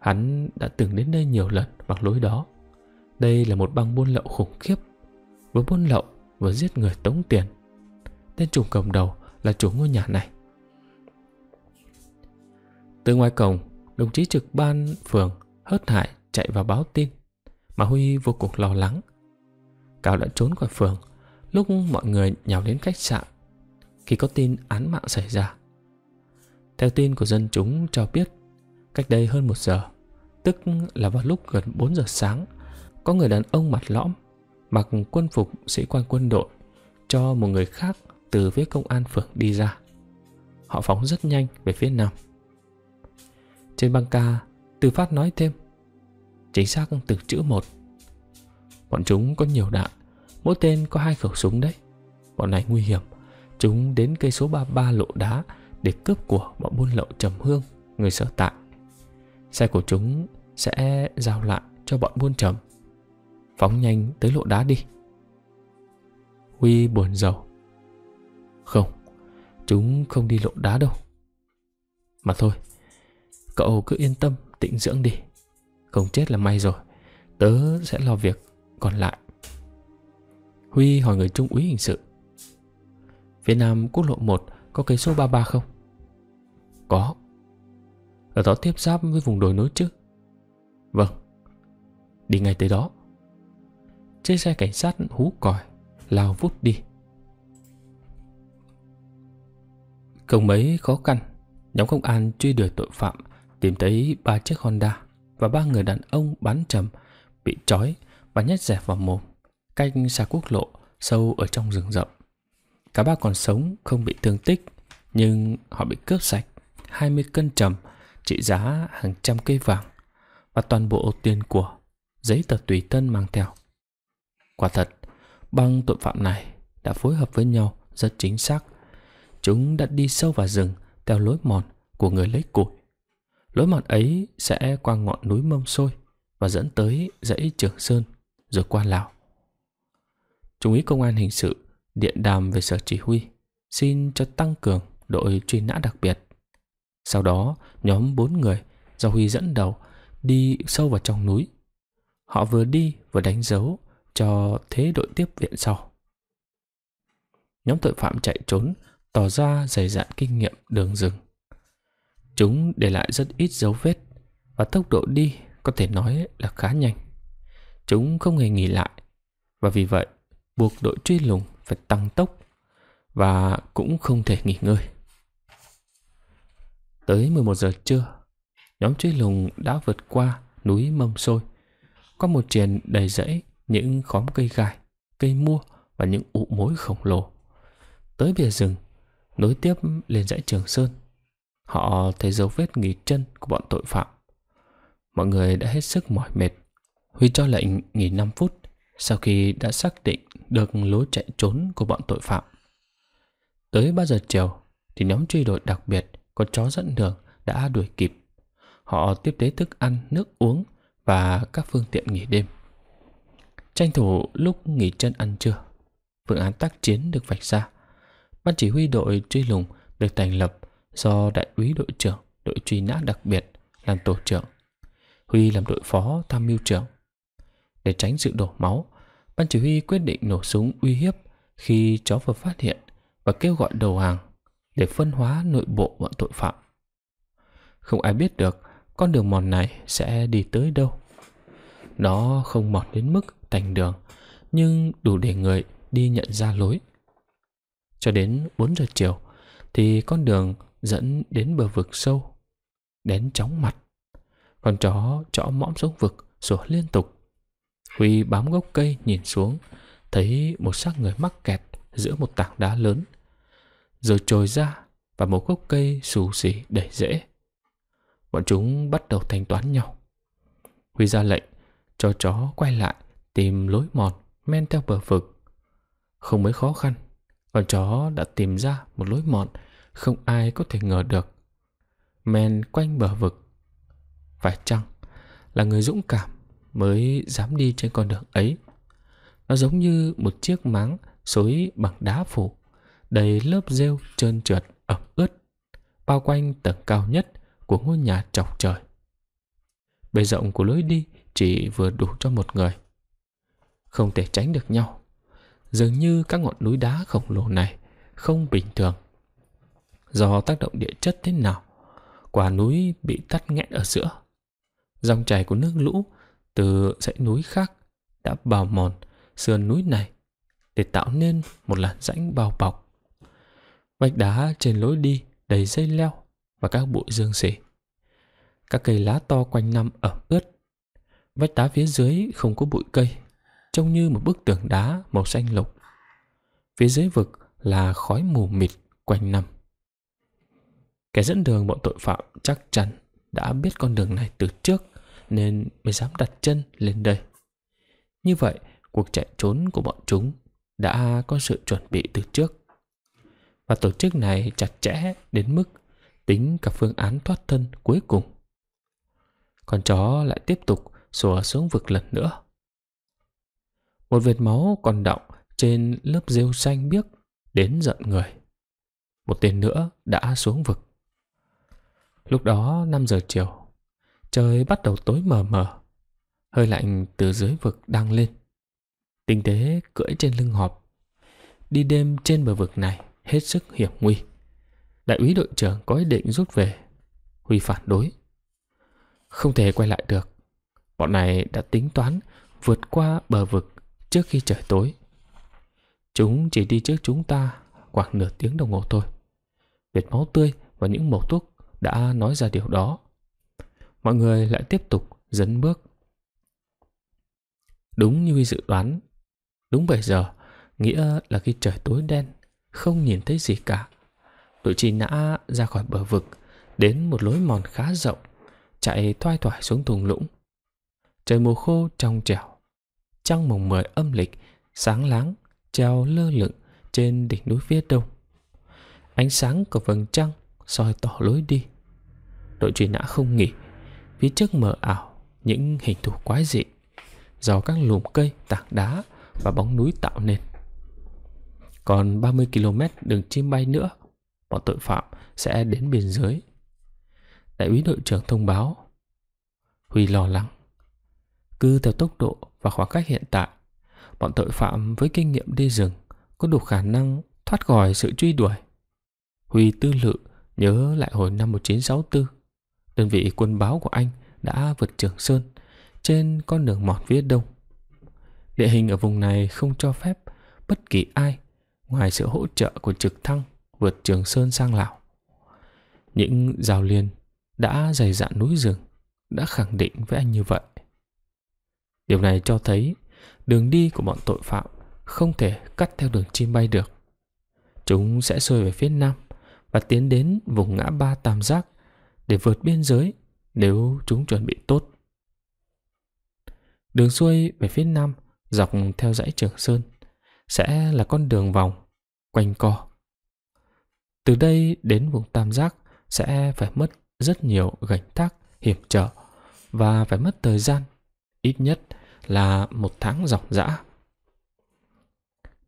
Hắn đã từng đến đây nhiều lần bằng lối đó. Đây là một băng buôn lậu khủng khiếp. Vừa buôn lậu, vừa giết người tống tiền. Tên trùm cầm đầu là chủ ngôi nhà này. Từ ngoài cổng, đồng chí trực ban phường hớt hải chạy vào báo tin mà Huy vô cùng lo lắng. Cao đã trốn khỏi phường lúc mọi người nhào đến khách sạn. Khi có tin án mạng xảy ra, theo tin của dân chúng cho biết, cách đây hơn một giờ, tức là vào lúc gần 4 giờ sáng, có người đàn ông mặt lõm, mặc quân phục sĩ quan quân đội, cho một người khác từ phía công an phường đi ra. Họ phóng rất nhanh về phía nam. Trên băng ca, Từ Phát nói thêm, chính xác từ chữ một. Bọn chúng có nhiều đạn, mỗi tên có hai khẩu súng đấy. Bọn này nguy hiểm, chúng đến cây số 33 lộ đá để cướp của bọn buôn lậu trầm hương người sở tại. Xe của chúng sẽ giao lại cho bọn buôn trầm. Phóng nhanh tới lộ đá đi. Huy buồn rầu. Không, chúng không đi lộ đá đâu. Mà thôi, cậu cứ yên tâm tịnh dưỡng đi. Không chết là may rồi, tớ sẽ lo việc còn lại. Huy hỏi người trung úy hình sự. Phía Nam quốc lộ 1 có cây số 33 không? Có. Ở đó tiếp giáp với vùng đồi núi chứ? Vâng. Đi ngay tới đó. Chiếc xe cảnh sát hú còi, lao vút đi. Không mấy khó khăn, nhóm công an truy đuổi tội phạm tìm thấy ba chiếc Honda và ba người đàn ông bán trầm bị trói và nhét dẹp vào mồm cách xa quốc lộ sâu ở trong rừng rậm. Cả ba còn sống không bị thương tích nhưng họ bị cướp sạch 20 cân trầm trị giá hàng trăm cây vàng và toàn bộ tiền của giấy tờ tùy thân mang theo. Quả thật, băng tội phạm này đã phối hợp với nhau rất chính xác. Chúng đã đi sâu vào rừng theo lối mòn của người lấy củi. Lối mòn ấy sẽ qua ngọn núi mông sôi và dẫn tới dãy Trường Sơn rồi qua Lào. Trung úy công an hình sự điện đàm về sở chỉ huy xin cho tăng cường đội truy nã đặc biệt sau đó, nhóm bốn người, do Huy dẫn đầu, đi sâu vào trong núi. Họ vừa đi vừa đánh dấu cho thế đội tiếp viện sau. Nhóm tội phạm chạy trốn tỏ ra dày dạn kinh nghiệm đường rừng. Chúng để lại rất ít dấu vết và tốc độ đi có thể nói là khá nhanh. Chúng không hề nghỉ lại và vì vậy buộc đội truy lùng phải tăng tốc và cũng không thể nghỉ ngơi. Tới 11 giờ trưa, nhóm truy lùng đã vượt qua núi mâm sôi có một triền đầy rẫy những khóm cây gai, cây mua và những ụ mối khổng lồ. Tới bìa rừng, nối tiếp lên dãy Trường Sơn, họ thấy dấu vết nghỉ chân của bọn tội phạm. Mọi người đã hết sức mỏi mệt. Huy cho lệnh nghỉ 5 phút sau khi đã xác định được lối chạy trốn của bọn tội phạm. Tới 3 giờ chiều thì nhóm truy đuổi đặc biệt có chó dẫn đường đã đuổi kịp. Họ tiếp tế thức ăn, nước uống và các phương tiện nghỉ đêm. Tranh thủ lúc nghỉ chân ăn trưa, phương án tác chiến được vạch ra. Ban chỉ huy đội truy lùng được thành lập do đại úy đội trưởng đội truy nã đặc biệt làm tổ trưởng. Huy làm đội phó tham mưu trưởng. Để tránh sự đổ máu, ban chỉ huy quyết định nổ súng uy hiếp khi chó vừa phát hiện và kêu gọi đầu hàng để phân hóa nội bộ bọn tội phạm. Không ai biết được con đường mòn này sẽ đi tới đâu. Nó không mòn đến mức thành đường, nhưng đủ để người đi nhận ra lối. Cho đến 4 giờ chiều thì con đường dẫn đến bờ vực sâu, đến chóng mặt. Con chó chõ mõm xuống vực sủa liên tục. Huy bám gốc cây nhìn xuống, thấy một xác người mắc kẹt giữa một tảng đá lớn rồi trồi ra và một gốc cây xù xì đầy rễ. Bọn chúng bắt đầu thanh toán nhau. Huy ra lệnh cho chó quay lại tìm lối mòn men theo bờ vực. Không mấy khó khăn, con chó đã tìm ra một lối mòn không ai có thể ngờ được. Men quanh bờ vực. Phải chăng là người dũng cảm mới dám đi trên con đường ấy? Nó giống như một chiếc máng xối bằng đá phủ đầy lớp rêu trơn trượt ẩm ướt, bao quanh tầng cao nhất của ngôi nhà chọc trời. Bề rộng của lối đi chỉ vừa đủ cho một người. Không thể tránh được nhau. Dường như các ngọn núi đá khổng lồ này không bình thường. Do tác động địa chất thế nào, quả núi bị tắt nghẽn ở giữa. Dòng chảy của nước lũ từ dãy núi khác đã bào mòn sườn núi này để tạo nên một làn rãnh bao bọc Vách đá trên lối đi đầy dây leo và các bụi dương xỉ. Các cây lá to quanh năm ẩm ướt. Vách đá phía dưới không có bụi cây, trông như một bức tường đá màu xanh lục. Phía dưới vực là khói mù mịt quanh năm. Kẻ dẫn đường bọn tội phạm chắc chắn đã biết con đường này từ trước nên mới dám đặt chân lên đây. Như vậy, cuộc chạy trốn của bọn chúng đã có sự chuẩn bị từ trước và tổ chức này chặt chẽ đến mức tính cả phương án thoát thân cuối cùng. Con chó lại tiếp tục sủa xuống vực lần nữa. Một vệt máu còn đọng trên lớp rêu xanh biếc đến giận người. Một tên nữa đã xuống vực. Lúc đó 5 giờ chiều, trời bắt đầu tối mờ mờ. Hơi lạnh từ dưới vực đang lên. Tinh tế cưỡi trên lưng họp. Đi đêm trên bờ vực này hết sức hiểm nguy. Đại úy đội trưởng có ý định rút về. Huy phản đối. Không thể quay lại được. Bọn này đã tính toán vượt qua bờ vực trước khi trời tối. Chúng chỉ đi trước chúng ta khoảng nửa tiếng đồng hồ thôi. Việt máu tươi và những mẩu thuốc đã nói ra điều đó. Mọi người lại tiếp tục dấn bước. Đúng như dự đoán, đúng 7 giờ, nghĩa là khi trời tối đen không nhìn thấy gì cả. Tụi chị nã ra khỏi bờ vực, đến một lối mòn khá rộng, chạy thoai thoải xuống thùng lũng. Trời mùa khô trong trẻo, trăng mùng mười âm lịch, sáng láng, treo lơ lửng trên đỉnh núi phía đông. Ánh sáng của vầng trăng soi tỏ lối đi. Đội truy nã không nghỉ, phía trước mờ ảo những hình thù quái dị do các lùm cây, tảng đá và bóng núi tạo nên. Còn 30 km đường chim bay nữa, bọn tội phạm sẽ đến biên giới. Đại úy đội trưởng thông báo. Huy lo lắng. Cứ theo tốc độ và khoảng cách hiện tại, bọn tội phạm với kinh nghiệm đi rừng có đủ khả năng thoát khỏi sự truy đuổi. Huy tư lự nhớ lại hồi năm 1964, đơn vị quân báo của anh đã vượt Trường Sơn trên con đường mòn phía đông. Địa hình ở vùng này không cho phép bất kỳ ai ngoài sự hỗ trợ của trực thăng vượt Trường Sơn sang Lào. Những giao liên đã dày dạn núi rừng đã khẳng định với anh như vậy. Điều này cho thấy đường đi của bọn tội phạm không thể cắt theo đường chim bay được. Chúng sẽ rơi về phía nam và tiến đến vùng ngã ba tam giác để vượt biên giới nếu chúng chuẩn bị tốt. Đường xuôi về phía nam dọc theo dãy Trường Sơn sẽ là con đường vòng quanh co từ đây đến vùng tam giác sẽ phải mất rất nhiều gánh thác hiểm trở và phải mất thời gian ít nhất là một tháng dòng dã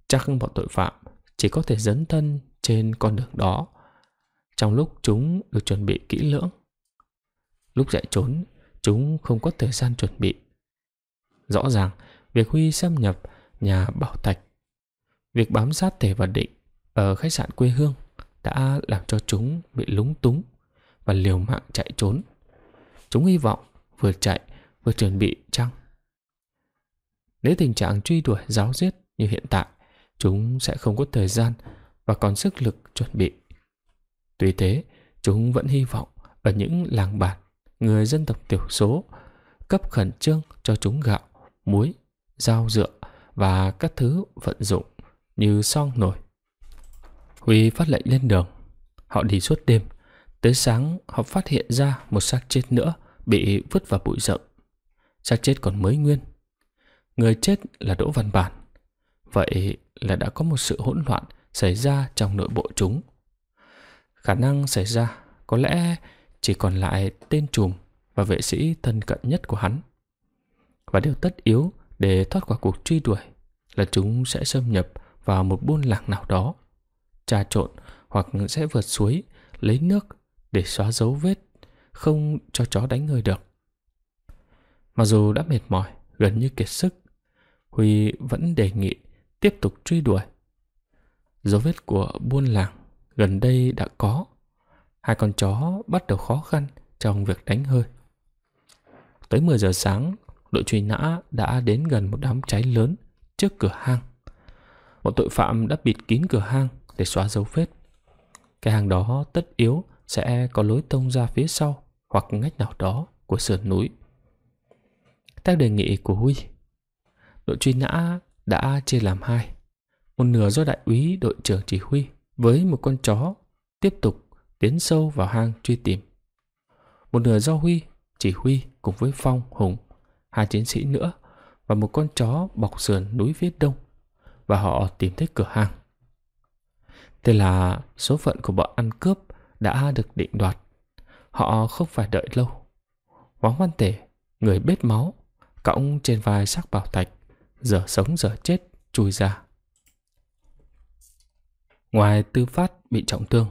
chắc bọn tội phạm chỉ có thể dấn thân trên con đường đó trong lúc chúng được chuẩn bị kỹ lưỡng lúc chạy trốn chúng không có thời gian chuẩn bị rõ ràng việc huy xâm nhập nhà bảo thạch Việc bám sát Thể và Định ở khách sạn quê hương đã làm cho chúng bị lúng túng và liều mạng chạy trốn. Chúng hy vọng vừa chạy vừa chuẩn bị chăng. Nếu tình trạng truy đuổi giáo giết như hiện tại, chúng sẽ không có thời gian và còn sức lực chuẩn bị. Tuy thế, chúng vẫn hy vọng ở những làng bản, người dân tộc thiểu số cấp khẩn trương cho chúng gạo, muối, rau dựa và các thứ vận dụng như song nổi. Huy phát lệnh lên đường. Họ đi suốt đêm. Tới sáng, họ phát hiện ra một xác chết nữa bị vứt vào bụi rậm. Xác chết còn mới nguyên. Người chết là Đỗ Văn Bản. Vậy là đã có một sự hỗn loạn xảy ra trong nội bộ chúng. Khả năng xảy ra có lẽ chỉ còn lại tên trùm và vệ sĩ thân cận nhất của hắn. Và điều tất yếu để thoát qua cuộc truy đuổi là chúng sẽ xâm nhập vào một buôn làng nào đó, trà trộn hoặc sẽ vượt suối lấy nước để xóa dấu vết, không cho chó đánh người được. Mặc dù đã mệt mỏi, gần như kiệt sức, Huy vẫn đề nghị tiếp tục truy đuổi. Dấu vết của buôn làng gần đây đã có. Hai con chó bắt đầu khó khăn trong việc đánh hơi. Tới 10 giờ sáng, đội truy nã đã đến gần một đám cháy lớn trước cửa hang bọn tội phạm đã bịt kín cửa hang để xóa dấu vết. Cái hang đó tất yếu sẽ có lối tông ra phía sau hoặc ngách nào đó của sườn núi. Theo đề nghị của Huy, đội truy nã đã chia làm hai. Một nửa do đại úy đội trưởng chỉ huy với một con chó tiếp tục tiến sâu vào hang truy tìm. Một nửa do Huy chỉ huy cùng với Phong, Hùng, hai chiến sĩ nữa và một con chó bọc sườn núi phía đông và họ tìm thấy cửa hàng. Thế là số phận của bọn ăn cướp đã được định đoạt. Họ không phải đợi lâu. Hoàng Văn Tể, người bết máu, cõng trên vai xác bảo thạch, giờ sống giờ chết, chui ra. Ngoài tư phát bị trọng thương,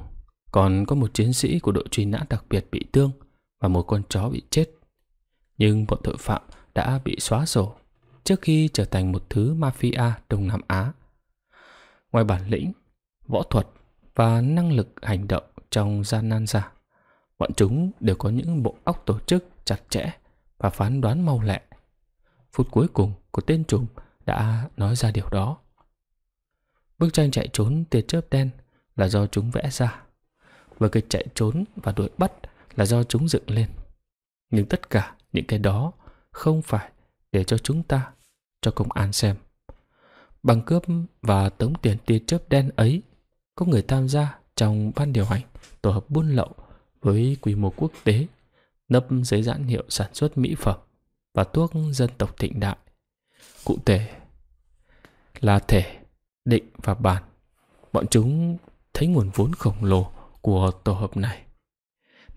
còn có một chiến sĩ của đội truy nã đặc biệt bị thương và một con chó bị chết. Nhưng bọn tội phạm đã bị xóa sổ trước khi trở thành một thứ mafia Đông Nam Á. Ngoài bản lĩnh, võ thuật và năng lực hành động trong gian nan giả, bọn chúng đều có những bộ óc tổ chức chặt chẽ và phán đoán mau lẹ. Phút cuối cùng của tên trùm đã nói ra điều đó. Bức tranh chạy trốn tia chớp đen là do chúng vẽ ra. Và kịch chạy trốn và đuổi bắt là do chúng dựng lên. Nhưng tất cả những cái đó không phải để cho chúng ta, cho công an xem. Bằng cướp và tống tiền tia chớp đen ấy có người tham gia trong ban điều hành tổ hợp buôn lậu với quy mô quốc tế, nấp dưới nhãn hiệu sản xuất mỹ phẩm và thuốc dân tộc thịnh đại. Cụ thể là thể, định và bản. Bọn chúng thấy nguồn vốn khổng lồ của tổ hợp này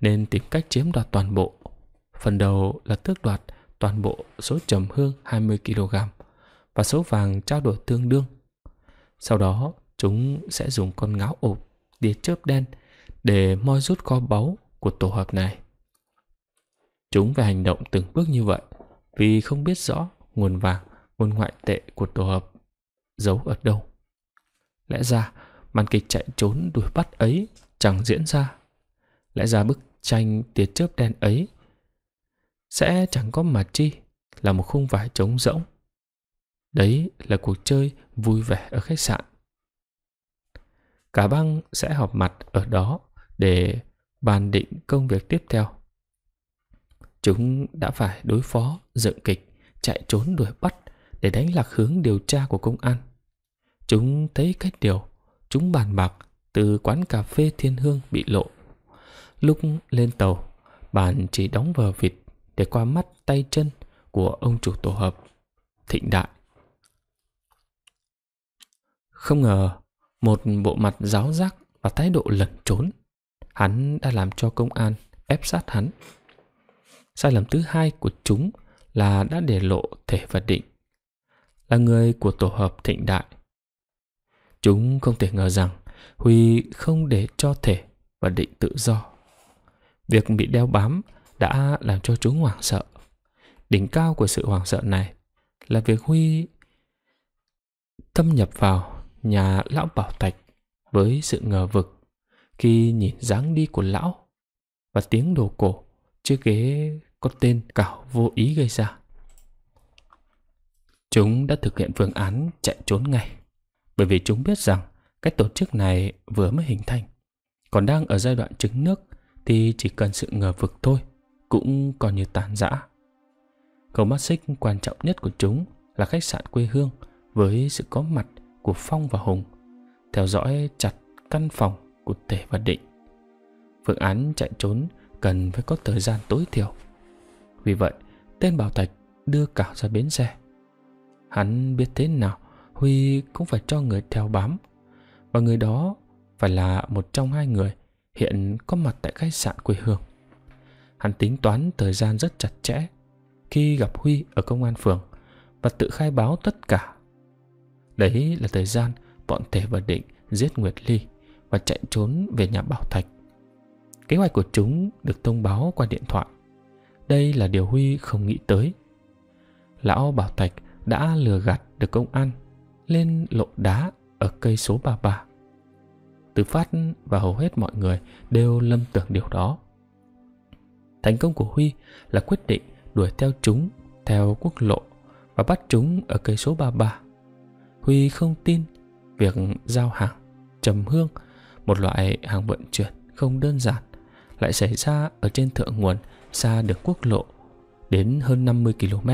nên tìm cách chiếm đoạt toàn bộ. Phần đầu là tước đoạt toàn bộ số trầm hương 20kg và số vàng trao đổi tương đương. Sau đó, chúng sẽ dùng con ngáo ộp, đĩa chớp đen để moi rút kho báu của tổ hợp này. Chúng phải hành động từng bước như vậy vì không biết rõ nguồn vàng, nguồn ngoại tệ của tổ hợp giấu ở đâu. Lẽ ra, màn kịch chạy trốn đuổi bắt ấy chẳng diễn ra. Lẽ ra bức tranh tiệt chớp đen ấy sẽ chẳng có mặt chi là một khung vải trống rỗng đấy là cuộc chơi vui vẻ ở khách sạn cả băng sẽ họp mặt ở đó để bàn định công việc tiếp theo chúng đã phải đối phó dựng kịch chạy trốn đuổi bắt để đánh lạc hướng điều tra của công an chúng thấy cách điều chúng bàn bạc từ quán cà phê thiên hương bị lộ lúc lên tàu bạn chỉ đóng vờ vịt để qua mắt tay chân của ông chủ tổ hợp Thịnh Đại. Không ngờ, một bộ mặt giáo giác và thái độ lẩn trốn, hắn đã làm cho công an ép sát hắn. Sai lầm thứ hai của chúng là đã để lộ thể và định, là người của tổ hợp Thịnh Đại. Chúng không thể ngờ rằng Huy không để cho thể và định tự do. Việc bị đeo bám đã làm cho chúng hoảng sợ. Đỉnh cao của sự hoảng sợ này là việc Huy thâm nhập vào nhà lão Bảo Thạch với sự ngờ vực khi nhìn dáng đi của lão và tiếng đồ cổ chiếc ghế có tên cảo vô ý gây ra. Chúng đã thực hiện phương án chạy trốn ngay bởi vì chúng biết rằng cái tổ chức này vừa mới hình thành còn đang ở giai đoạn trứng nước thì chỉ cần sự ngờ vực thôi cũng coi như tàn rã. Khẩu mắt xích quan trọng nhất của chúng là khách sạn quê hương với sự có mặt của Phong và Hùng, theo dõi chặt căn phòng của Tể và Định. Phương án chạy trốn cần phải có thời gian tối thiểu. Vì vậy, tên Bảo Thạch đưa Cảo ra bến xe. Hắn biết thế nào Huy cũng phải cho người theo bám Và người đó phải là một trong hai người Hiện có mặt tại khách sạn quê hương Hắn tính toán thời gian rất chặt chẽ khi gặp Huy ở công an phường và tự khai báo tất cả. Đấy là thời gian bọn Thể và Định giết Nguyệt Ly và chạy trốn về nhà Bảo Thạch. Kế hoạch của chúng được thông báo qua điện thoại. Đây là điều Huy không nghĩ tới. Lão Bảo Thạch đã lừa gạt được công an lên lộ đá ở cây số 33. Từ phát và hầu hết mọi người đều lâm tưởng điều đó. Thành công của Huy là quyết định đuổi theo chúng theo quốc lộ và bắt chúng ở cây số 33. Huy không tin việc giao hàng trầm hương, một loại hàng vận chuyển không đơn giản, lại xảy ra ở trên thượng nguồn xa đường quốc lộ đến hơn 50 km.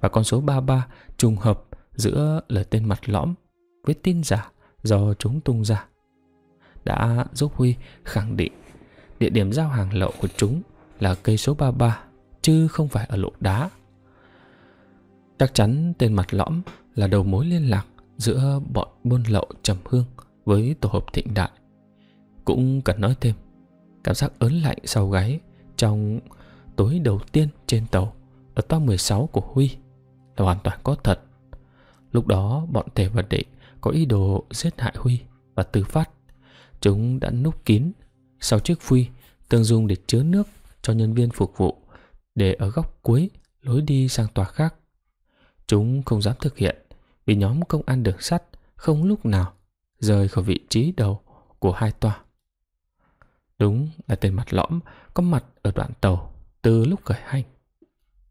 Và con số 33 trùng hợp giữa lời tên mặt lõm với tin giả do chúng tung ra đã giúp Huy khẳng định địa điểm giao hàng lậu của chúng là cây số 33 chứ không phải ở lộ đá. Chắc chắn tên mặt lõm là đầu mối liên lạc giữa bọn buôn lậu trầm hương với tổ hợp thịnh đại. Cũng cần nói thêm, cảm giác ớn lạnh sau gáy trong tối đầu tiên trên tàu ở toa 16 của Huy là hoàn toàn có thật. Lúc đó bọn Tề và Đệ có ý đồ giết hại Huy và Tư Phát. Chúng đã núp kín sau chiếc phi tương dung để chứa nước cho nhân viên phục vụ để ở góc cuối lối đi sang tòa khác. Chúng không dám thực hiện vì nhóm công an đường sắt không lúc nào rời khỏi vị trí đầu của hai tòa. Đúng là tên mặt lõm có mặt ở đoạn tàu từ lúc khởi hành.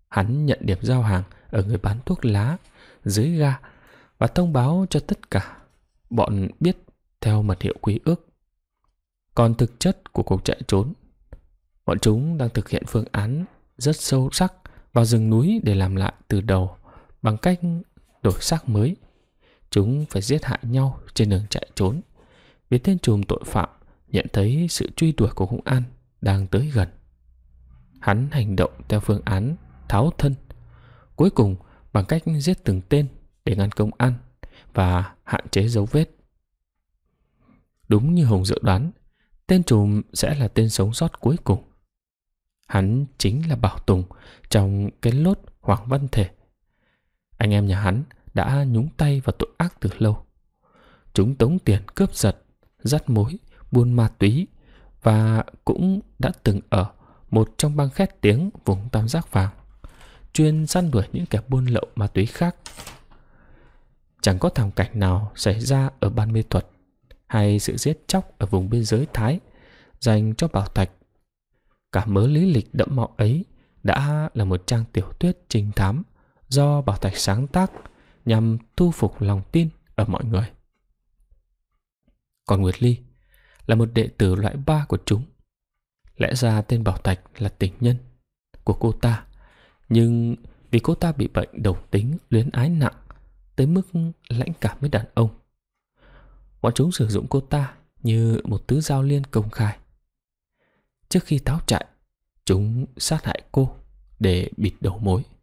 Hắn nhận điểm giao hàng ở người bán thuốc lá dưới ga và thông báo cho tất cả bọn biết theo mật hiệu quý ước. Còn thực chất của cuộc chạy trốn Bọn chúng đang thực hiện phương án rất sâu sắc vào rừng núi để làm lại từ đầu bằng cách đổi xác mới. Chúng phải giết hại nhau trên đường chạy trốn. Vì tên trùm tội phạm nhận thấy sự truy đuổi của hung an đang tới gần. Hắn hành động theo phương án tháo thân. Cuối cùng bằng cách giết từng tên để ngăn công an và hạn chế dấu vết. Đúng như hùng dự đoán, tên trùm sẽ là tên sống sót cuối cùng. Hắn chính là Bảo Tùng trong cái lốt Hoàng Văn Thể. Anh em nhà hắn đã nhúng tay vào tội ác từ lâu. Chúng tống tiền cướp giật, dắt mối, buôn ma túy và cũng đã từng ở một trong bang khét tiếng vùng tam giác vàng chuyên săn đuổi những kẻ buôn lậu ma túy khác. Chẳng có thảm cảnh nào xảy ra ở ban mê thuật hay sự giết chóc ở vùng biên giới Thái dành cho Bảo Thạch Cả mớ lý lịch đẫm mạo ấy đã là một trang tiểu thuyết trinh thám do Bảo Thạch sáng tác nhằm thu phục lòng tin ở mọi người. Còn Nguyệt Ly là một đệ tử loại ba của chúng. Lẽ ra tên Bảo Thạch là tình nhân của cô ta, nhưng vì cô ta bị bệnh đồng tính luyến ái nặng tới mức lãnh cảm với đàn ông. Bọn chúng sử dụng cô ta như một tứ giao liên công khai trước khi táo chạy Chúng sát hại cô để bịt đầu mối